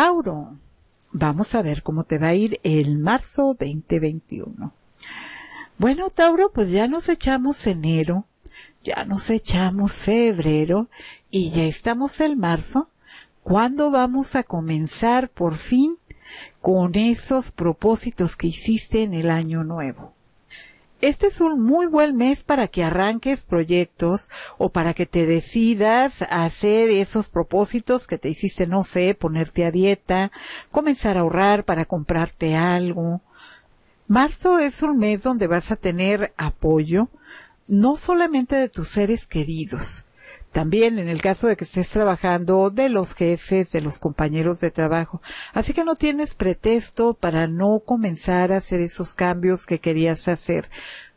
Tauro, vamos a ver cómo te va a ir el marzo 2021. Bueno, Tauro, pues ya nos echamos enero, ya nos echamos febrero y ya estamos el marzo. ¿Cuándo vamos a comenzar por fin con esos propósitos que hiciste en el año nuevo? este es un muy buen mes para que arranques proyectos o para que te decidas a hacer esos propósitos que te hiciste, no sé, ponerte a dieta, comenzar a ahorrar para comprarte algo. Marzo es un mes donde vas a tener apoyo, no solamente de tus seres queridos, también en el caso de que estés trabajando, de los jefes, de los compañeros de trabajo. Así que no tienes pretexto para no comenzar a hacer esos cambios que querías hacer.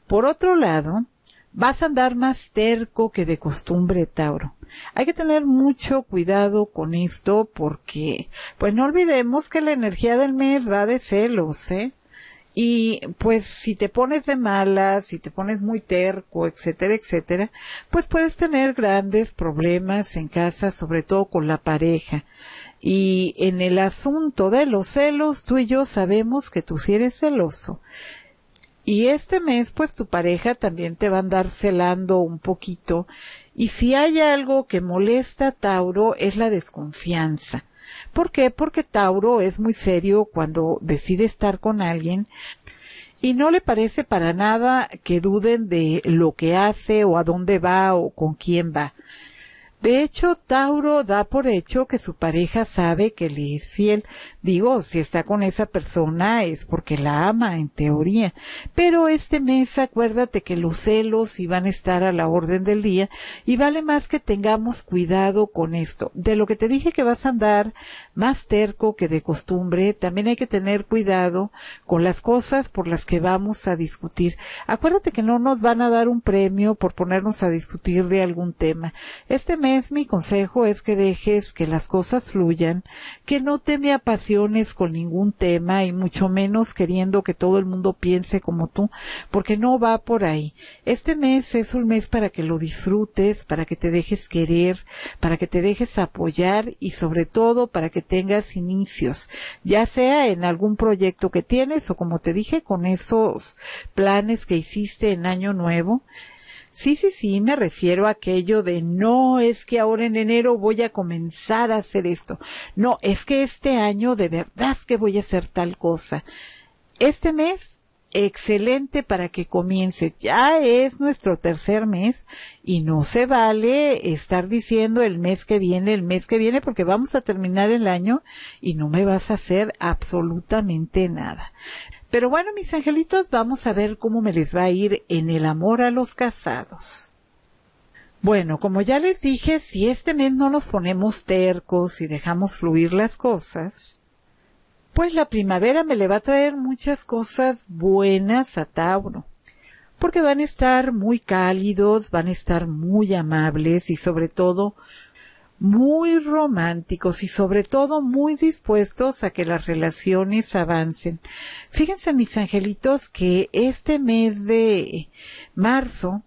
Por otro lado, vas a andar más terco que de costumbre, Tauro. Hay que tener mucho cuidado con esto porque, pues no olvidemos que la energía del mes va de celos, ¿eh? Y pues si te pones de mala, si te pones muy terco, etcétera, etcétera, pues puedes tener grandes problemas en casa, sobre todo con la pareja. Y en el asunto de los celos, tú y yo sabemos que tú sí eres celoso. Y este mes, pues tu pareja también te va a andar celando un poquito. Y si hay algo que molesta a Tauro, es la desconfianza. ¿Por qué? Porque Tauro es muy serio cuando decide estar con alguien y no le parece para nada que duden de lo que hace o a dónde va o con quién va. De hecho, Tauro da por hecho que su pareja sabe que le es fiel. Digo, si está con esa persona es porque la ama, en teoría. Pero este mes acuérdate que los celos iban a estar a la orden del día y vale más que tengamos cuidado con esto. De lo que te dije que vas a andar más terco que de costumbre, también hay que tener cuidado con las cosas por las que vamos a discutir. Acuérdate que no nos van a dar un premio por ponernos a discutir de algún tema. Este mi consejo es que dejes que las cosas fluyan, que no te me apasiones con ningún tema y mucho menos queriendo que todo el mundo piense como tú, porque no va por ahí. Este mes es un mes para que lo disfrutes, para que te dejes querer, para que te dejes apoyar y sobre todo para que tengas inicios, ya sea en algún proyecto que tienes o como te dije con esos planes que hiciste en año nuevo, Sí, sí, sí, me refiero a aquello de no es que ahora en enero voy a comenzar a hacer esto. No, es que este año de verdad que voy a hacer tal cosa. Este mes, excelente para que comience. Ya es nuestro tercer mes y no se vale estar diciendo el mes que viene, el mes que viene, porque vamos a terminar el año y no me vas a hacer absolutamente nada. Pero bueno, mis angelitos, vamos a ver cómo me les va a ir en el amor a los casados. Bueno, como ya les dije, si este mes no nos ponemos tercos y dejamos fluir las cosas, pues la primavera me le va a traer muchas cosas buenas a Tauro, porque van a estar muy cálidos, van a estar muy amables y sobre todo muy románticos y sobre todo muy dispuestos a que las relaciones avancen. Fíjense mis angelitos que este mes de marzo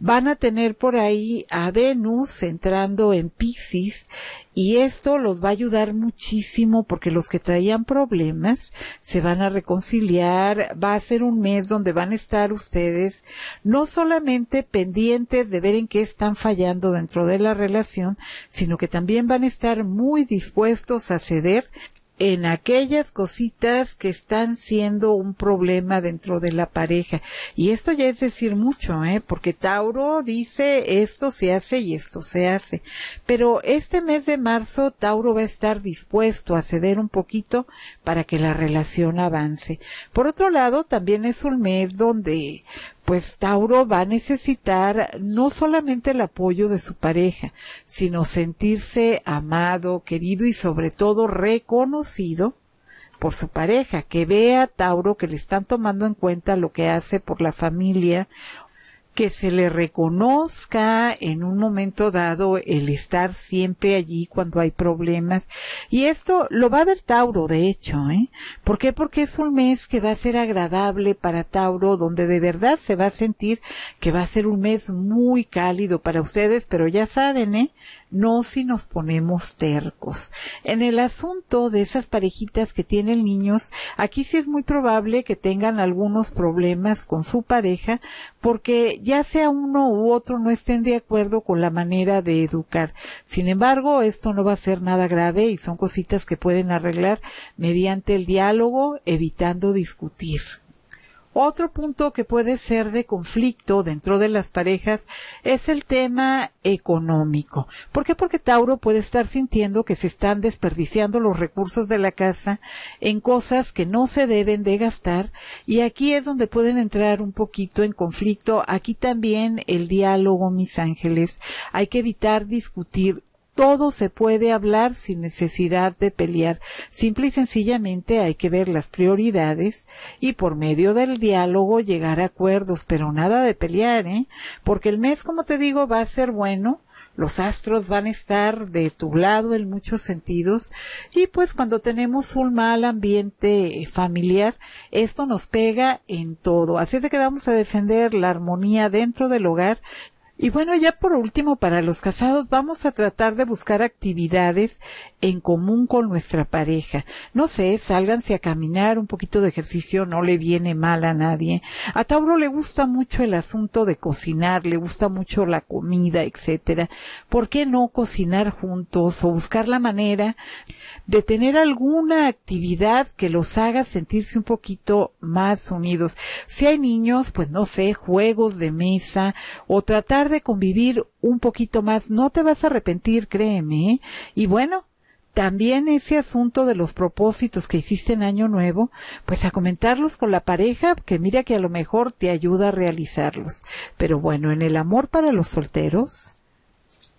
van a tener por ahí a Venus entrando en Pisces y esto los va a ayudar muchísimo porque los que traían problemas se van a reconciliar, va a ser un mes donde van a estar ustedes no solamente pendientes de ver en qué están fallando dentro de la relación, sino que también van a estar muy dispuestos a ceder en aquellas cositas que están siendo un problema dentro de la pareja. Y esto ya es decir mucho, ¿eh? porque Tauro dice esto se hace y esto se hace. Pero este mes de marzo Tauro va a estar dispuesto a ceder un poquito para que la relación avance. Por otro lado, también es un mes donde pues Tauro va a necesitar no solamente el apoyo de su pareja, sino sentirse amado, querido y sobre todo reconocido por su pareja, que vea Tauro que le están tomando en cuenta lo que hace por la familia que se le reconozca en un momento dado el estar siempre allí cuando hay problemas. Y esto lo va a ver Tauro, de hecho, ¿eh? ¿Por qué? Porque es un mes que va a ser agradable para Tauro, donde de verdad se va a sentir que va a ser un mes muy cálido para ustedes, pero ya saben, ¿eh? no si nos ponemos tercos. En el asunto de esas parejitas que tienen niños, aquí sí es muy probable que tengan algunos problemas con su pareja porque ya sea uno u otro no estén de acuerdo con la manera de educar. Sin embargo, esto no va a ser nada grave y son cositas que pueden arreglar mediante el diálogo, evitando discutir. Otro punto que puede ser de conflicto dentro de las parejas es el tema económico. ¿Por qué? Porque Tauro puede estar sintiendo que se están desperdiciando los recursos de la casa en cosas que no se deben de gastar y aquí es donde pueden entrar un poquito en conflicto. Aquí también el diálogo, mis ángeles. Hay que evitar discutir todo se puede hablar sin necesidad de pelear. Simple y sencillamente hay que ver las prioridades y por medio del diálogo llegar a acuerdos, pero nada de pelear, ¿eh? Porque el mes, como te digo, va a ser bueno. Los astros van a estar de tu lado en muchos sentidos y pues cuando tenemos un mal ambiente familiar, esto nos pega en todo. Así es de que vamos a defender la armonía dentro del hogar y bueno, ya por último, para los casados vamos a tratar de buscar actividades en común con nuestra pareja. No sé, sálganse a caminar, un poquito de ejercicio no le viene mal a nadie. A Tauro le gusta mucho el asunto de cocinar, le gusta mucho la comida, etcétera. ¿Por qué no cocinar juntos o buscar la manera de tener alguna actividad que los haga sentirse un poquito más unidos? Si hay niños, pues no sé, juegos de mesa o tratar de convivir un poquito más. No te vas a arrepentir, créeme. ¿eh? Y bueno, también ese asunto de los propósitos que hiciste en Año Nuevo, pues a comentarlos con la pareja, que mira que a lo mejor te ayuda a realizarlos. Pero bueno, en el amor para los solteros.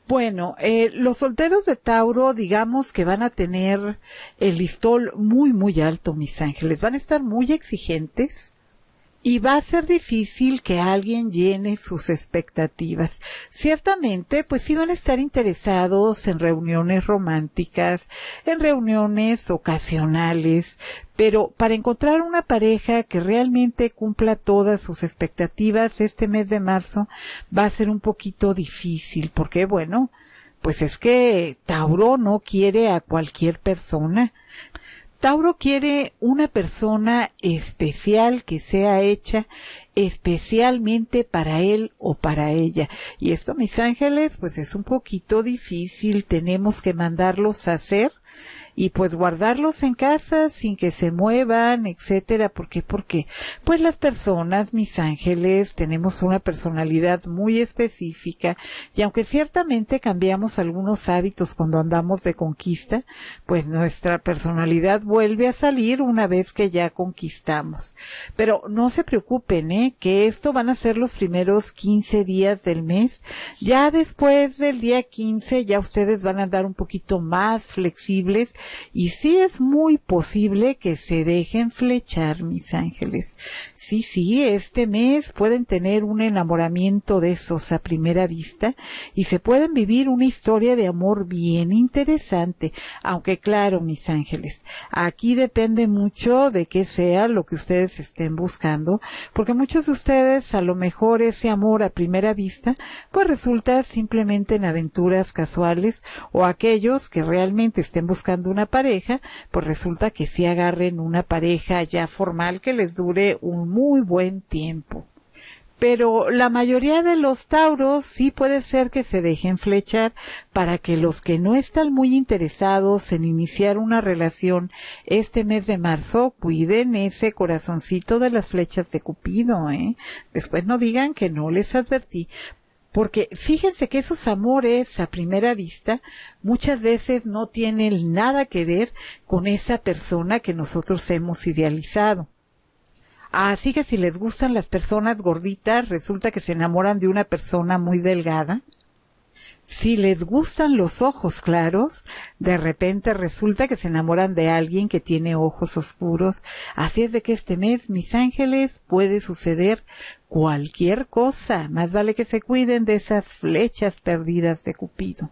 Bueno, eh, los solteros de Tauro, digamos que van a tener el listón muy, muy alto, mis ángeles. Van a estar muy exigentes y va a ser difícil que alguien llene sus expectativas. Ciertamente, pues iban van a estar interesados en reuniones románticas, en reuniones ocasionales, pero para encontrar una pareja que realmente cumpla todas sus expectativas este mes de marzo va a ser un poquito difícil, porque bueno, pues es que Tauro no quiere a cualquier persona Tauro quiere una persona especial que sea hecha especialmente para él o para ella. Y esto, mis ángeles, pues es un poquito difícil. Tenemos que mandarlos a hacer y pues guardarlos en casa sin que se muevan, etcétera. ¿Por qué? Porque pues las personas, mis ángeles, tenemos una personalidad muy específica y aunque ciertamente cambiamos algunos hábitos cuando andamos de conquista, pues nuestra personalidad vuelve a salir una vez que ya conquistamos. Pero no se preocupen, ¿eh? que esto van a ser los primeros 15 días del mes. Ya después del día 15 ya ustedes van a andar un poquito más flexibles y sí es muy posible que se dejen flechar, mis ángeles. Sí, sí, este mes pueden tener un enamoramiento de esos a primera vista y se pueden vivir una historia de amor bien interesante. Aunque claro, mis ángeles, aquí depende mucho de qué sea lo que ustedes estén buscando, porque muchos de ustedes a lo mejor ese amor a primera vista pues resulta simplemente en aventuras casuales o aquellos que realmente estén buscando pareja, pues resulta que sí agarren una pareja ya formal que les dure un muy buen tiempo. Pero la mayoría de los tauros sí puede ser que se dejen flechar para que los que no están muy interesados en iniciar una relación este mes de marzo cuiden ese corazoncito de las flechas de Cupido, ¿eh? Después no digan que no les advertí, porque fíjense que esos amores a primera vista muchas veces no tienen nada que ver con esa persona que nosotros hemos idealizado. Así que si les gustan las personas gorditas, resulta que se enamoran de una persona muy delgada. Si les gustan los ojos claros, de repente resulta que se enamoran de alguien que tiene ojos oscuros. Así es de que este mes, mis ángeles, puede suceder cualquier cosa, más vale que se cuiden de esas flechas perdidas de Cupido.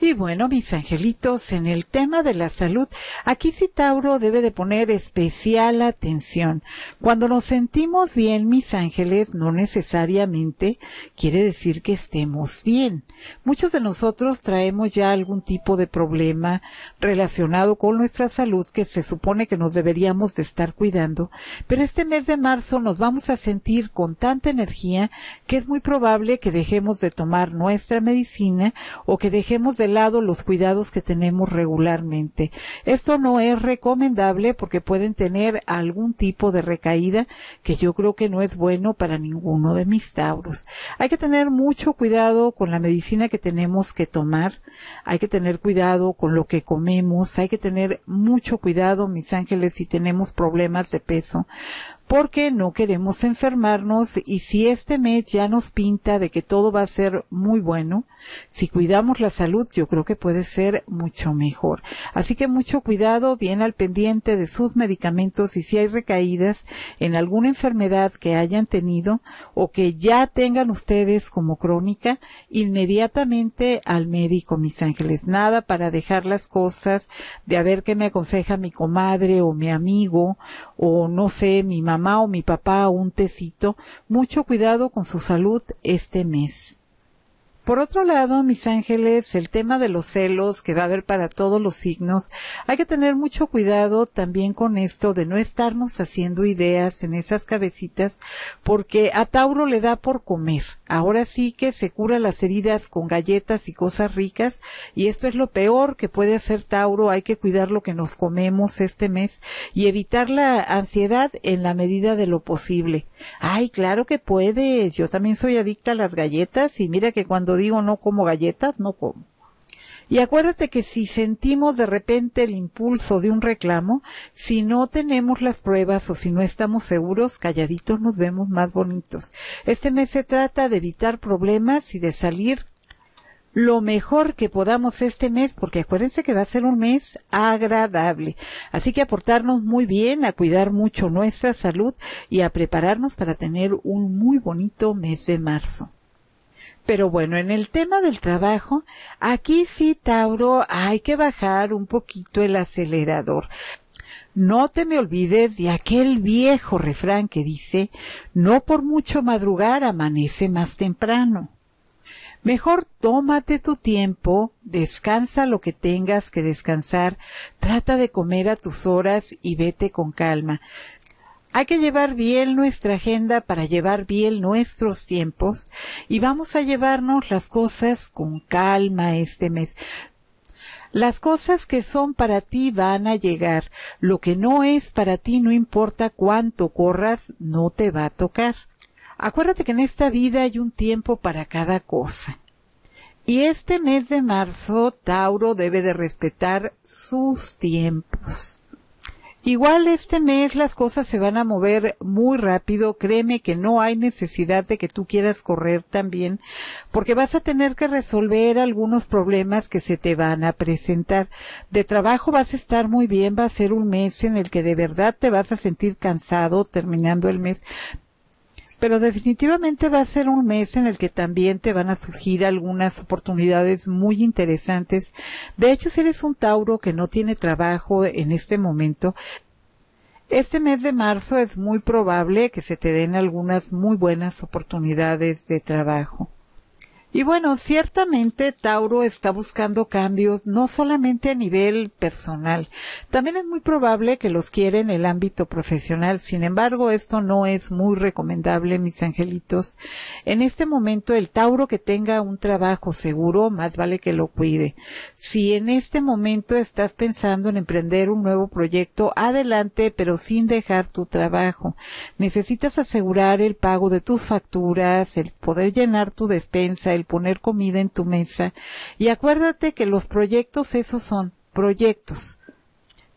Y bueno, mis angelitos, en el tema de la salud, aquí sí Tauro debe de poner especial atención. Cuando nos sentimos bien, mis ángeles, no necesariamente quiere decir que estemos bien. Muchos de nosotros traemos ya algún tipo de problema relacionado con nuestra salud que se supone que nos deberíamos de estar cuidando, pero este mes de marzo nos vamos a sentir con tanta energía que es muy probable que dejemos de tomar nuestra medicina o que dejemos de lado los cuidados que tenemos regularmente. Esto no es recomendable porque pueden tener algún tipo de recaída que yo creo que no es bueno para ninguno de mis tauros. Hay que tener mucho cuidado con la medicina que tenemos que tomar, hay que tener cuidado con lo que comemos, hay que tener mucho cuidado, mis ángeles, si tenemos problemas de peso, porque no queremos enfermarnos y si este mes ya nos pinta de que todo va a ser muy bueno, si cuidamos la salud yo creo que puede ser mucho mejor. Así que mucho cuidado, bien al pendiente de sus medicamentos y si hay recaídas en alguna enfermedad que hayan tenido o que ya tengan ustedes como crónica, inmediatamente al médico, mis ángeles. Nada para dejar las cosas de a ver qué me aconseja mi comadre o mi amigo o no sé, mi mamá o mi papá un tecito, mucho cuidado con su salud este mes. Por otro lado, mis ángeles, el tema de los celos que va a haber para todos los signos, hay que tener mucho cuidado también con esto de no estarnos haciendo ideas en esas cabecitas porque a Tauro le da por comer. Ahora sí que se cura las heridas con galletas y cosas ricas y esto es lo peor que puede hacer Tauro. Hay que cuidar lo que nos comemos este mes y evitar la ansiedad en la medida de lo posible. Ay, claro que puedes. Yo también soy adicta a las galletas y mira que cuando digo no como galletas, no como. Y acuérdate que si sentimos de repente el impulso de un reclamo, si no tenemos las pruebas o si no estamos seguros, calladitos nos vemos más bonitos. Este mes se trata de evitar problemas y de salir lo mejor que podamos este mes, porque acuérdense que va a ser un mes agradable. Así que aportarnos muy bien, a cuidar mucho nuestra salud y a prepararnos para tener un muy bonito mes de marzo. Pero bueno, en el tema del trabajo, aquí sí, Tauro, hay que bajar un poquito el acelerador. No te me olvides de aquel viejo refrán que dice, no por mucho madrugar amanece más temprano. Mejor tómate tu tiempo, descansa lo que tengas que descansar, trata de comer a tus horas y vete con calma. Hay que llevar bien nuestra agenda para llevar bien nuestros tiempos y vamos a llevarnos las cosas con calma este mes. Las cosas que son para ti van a llegar. Lo que no es para ti, no importa cuánto corras, no te va a tocar. Acuérdate que en esta vida hay un tiempo para cada cosa. Y este mes de marzo, Tauro debe de respetar sus tiempos. Igual este mes las cosas se van a mover muy rápido, créeme que no hay necesidad de que tú quieras correr también, porque vas a tener que resolver algunos problemas que se te van a presentar. De trabajo vas a estar muy bien, va a ser un mes en el que de verdad te vas a sentir cansado terminando el mes, pero definitivamente va a ser un mes en el que también te van a surgir algunas oportunidades muy interesantes. De hecho, si eres un Tauro que no tiene trabajo en este momento, este mes de marzo es muy probable que se te den algunas muy buenas oportunidades de trabajo. Y bueno, ciertamente Tauro está buscando cambios no solamente a nivel personal, también es muy probable que los quiera en el ámbito profesional. Sin embargo, esto no es muy recomendable, mis angelitos. En este momento, el Tauro que tenga un trabajo seguro, más vale que lo cuide. Si en este momento estás pensando en emprender un nuevo proyecto, adelante, pero sin dejar tu trabajo. Necesitas asegurar el pago de tus facturas, el poder llenar tu despensa, el poner comida en tu mesa. Y acuérdate que los proyectos esos son proyectos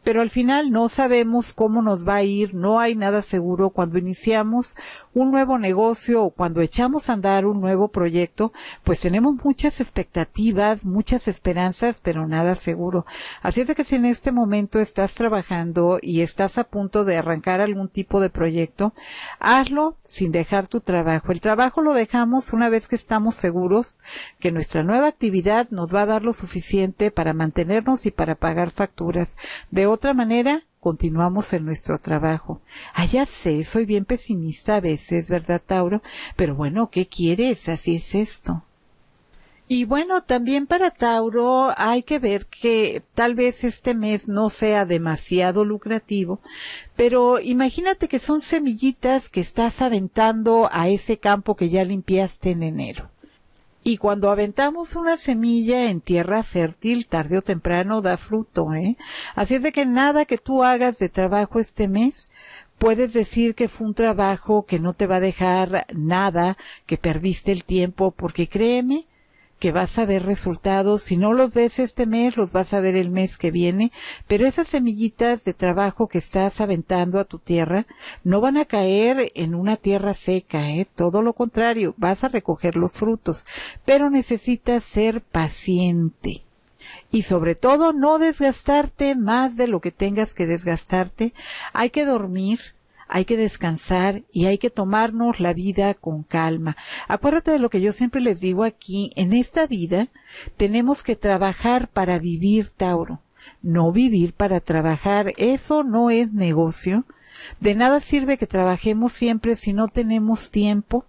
pero al final no sabemos cómo nos va a ir, no hay nada seguro cuando iniciamos un nuevo negocio o cuando echamos a andar un nuevo proyecto, pues tenemos muchas expectativas, muchas esperanzas, pero nada seguro. Así es que si en este momento estás trabajando y estás a punto de arrancar algún tipo de proyecto, hazlo sin dejar tu trabajo. El trabajo lo dejamos una vez que estamos seguros que nuestra nueva actividad nos va a dar lo suficiente para mantenernos y para pagar facturas. De otra manera, continuamos en nuestro trabajo. Ah, ya sé, soy bien pesimista a veces, ¿verdad, Tauro? Pero bueno, ¿qué quieres? Así es esto. Y bueno, también para Tauro hay que ver que tal vez este mes no sea demasiado lucrativo, pero imagínate que son semillitas que estás aventando a ese campo que ya limpiaste en enero. Y cuando aventamos una semilla en tierra fértil, tarde o temprano da fruto, ¿eh? Así es de que nada que tú hagas de trabajo este mes puedes decir que fue un trabajo que no te va a dejar nada, que perdiste el tiempo, porque créeme que vas a ver resultados. Si no los ves este mes, los vas a ver el mes que viene. Pero esas semillitas de trabajo que estás aventando a tu tierra no van a caer en una tierra seca, ¿eh? Todo lo contrario, vas a recoger los frutos. Pero necesitas ser paciente y sobre todo no desgastarte más de lo que tengas que desgastarte. Hay que dormir, hay que descansar y hay que tomarnos la vida con calma. Acuérdate de lo que yo siempre les digo aquí, en esta vida tenemos que trabajar para vivir, Tauro, no vivir para trabajar, eso no es negocio. De nada sirve que trabajemos siempre si no tenemos tiempo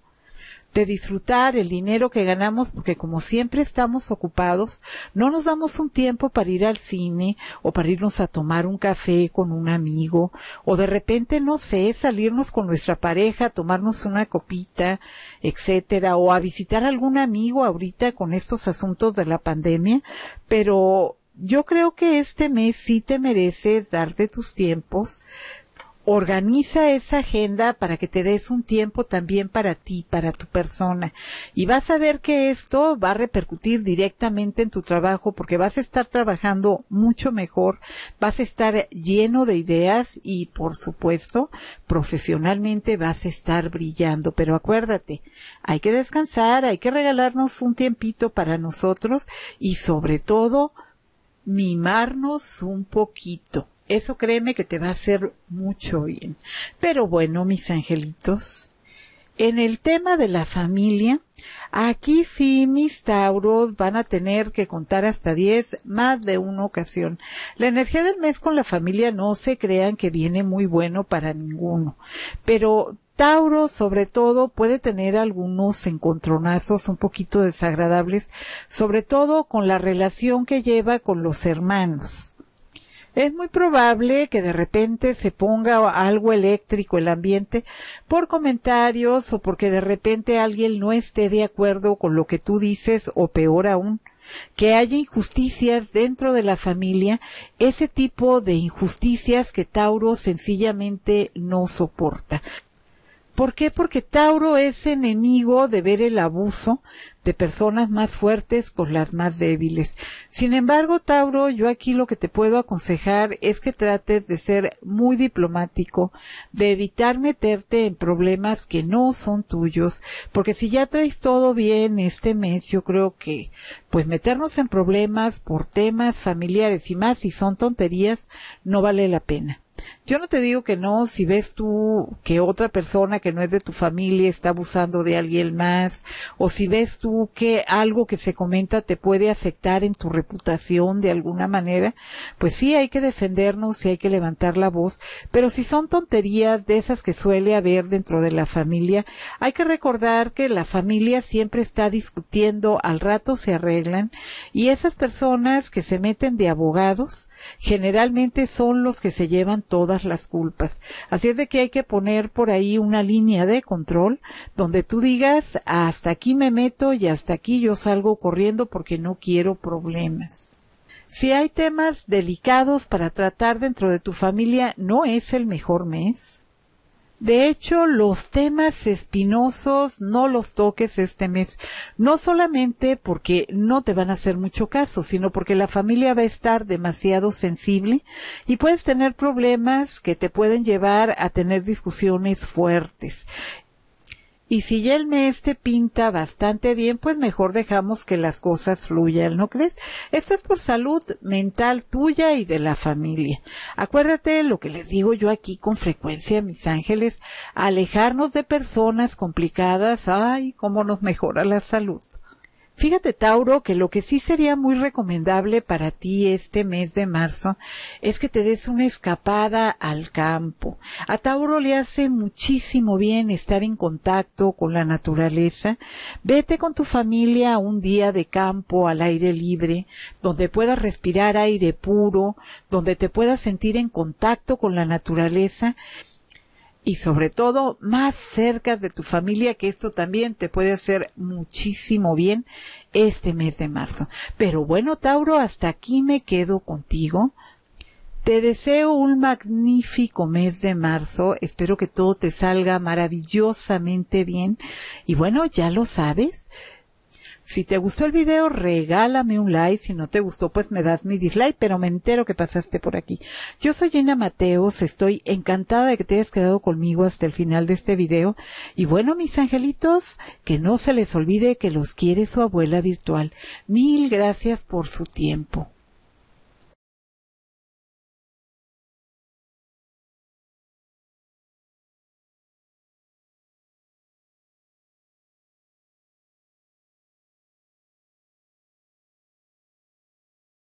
de disfrutar el dinero que ganamos, porque como siempre estamos ocupados, no nos damos un tiempo para ir al cine o para irnos a tomar un café con un amigo o de repente, no sé, salirnos con nuestra pareja, tomarnos una copita, etcétera, o a visitar algún amigo ahorita con estos asuntos de la pandemia, pero yo creo que este mes sí te mereces darte tus tiempos, organiza esa agenda para que te des un tiempo también para ti, para tu persona. Y vas a ver que esto va a repercutir directamente en tu trabajo porque vas a estar trabajando mucho mejor, vas a estar lleno de ideas y por supuesto profesionalmente vas a estar brillando. Pero acuérdate, hay que descansar, hay que regalarnos un tiempito para nosotros y sobre todo mimarnos un poquito eso créeme que te va a hacer mucho bien. Pero bueno, mis angelitos, en el tema de la familia, aquí sí mis tauros van a tener que contar hasta 10 más de una ocasión. La energía del mes con la familia no se crean que viene muy bueno para ninguno, pero Tauro sobre todo puede tener algunos encontronazos un poquito desagradables, sobre todo con la relación que lleva con los hermanos es muy probable que de repente se ponga algo eléctrico el ambiente por comentarios o porque de repente alguien no esté de acuerdo con lo que tú dices o peor aún, que haya injusticias dentro de la familia, ese tipo de injusticias que Tauro sencillamente no soporta. ¿Por qué? Porque Tauro es enemigo de ver el abuso de personas más fuertes con las más débiles. Sin embargo, Tauro, yo aquí lo que te puedo aconsejar es que trates de ser muy diplomático, de evitar meterte en problemas que no son tuyos, porque si ya traes todo bien este mes, yo creo que pues meternos en problemas por temas familiares y más si son tonterías no vale la pena. Yo no te digo que no, si ves tú que otra persona que no es de tu familia está abusando de alguien más, o si ves tú que algo que se comenta te puede afectar en tu reputación de alguna manera, pues sí hay que defendernos, y hay que levantar la voz, pero si son tonterías de esas que suele haber dentro de la familia, hay que recordar que la familia siempre está discutiendo, al rato se arreglan, y esas personas que se meten de abogados, generalmente son los que se llevan toda las culpas. Así es de que hay que poner por ahí una línea de control donde tú digas, hasta aquí me meto y hasta aquí yo salgo corriendo porque no quiero problemas. Si hay temas delicados para tratar dentro de tu familia, no es el mejor mes. De hecho, los temas espinosos no los toques este mes. No solamente porque no te van a hacer mucho caso, sino porque la familia va a estar demasiado sensible y puedes tener problemas que te pueden llevar a tener discusiones fuertes. Y si ya el te pinta bastante bien, pues mejor dejamos que las cosas fluyan, ¿no crees? Esto es por salud mental tuya y de la familia. Acuérdate lo que les digo yo aquí con frecuencia, mis ángeles, alejarnos de personas complicadas, ay, cómo nos mejora la salud. Fíjate, Tauro, que lo que sí sería muy recomendable para ti este mes de marzo es que te des una escapada al campo. A Tauro le hace muchísimo bien estar en contacto con la naturaleza. Vete con tu familia a un día de campo al aire libre, donde puedas respirar aire puro, donde te puedas sentir en contacto con la naturaleza y sobre todo más cerca de tu familia, que esto también te puede hacer muchísimo bien este mes de marzo. Pero bueno, Tauro, hasta aquí me quedo contigo. Te deseo un magnífico mes de marzo. Espero que todo te salga maravillosamente bien. Y bueno, ya lo sabes. Si te gustó el video, regálame un like. Si no te gustó, pues me das mi dislike, pero me entero que pasaste por aquí. Yo soy Gina Mateos, estoy encantada de que te hayas quedado conmigo hasta el final de este video. Y bueno, mis angelitos, que no se les olvide que los quiere su abuela virtual. Mil gracias por su tiempo.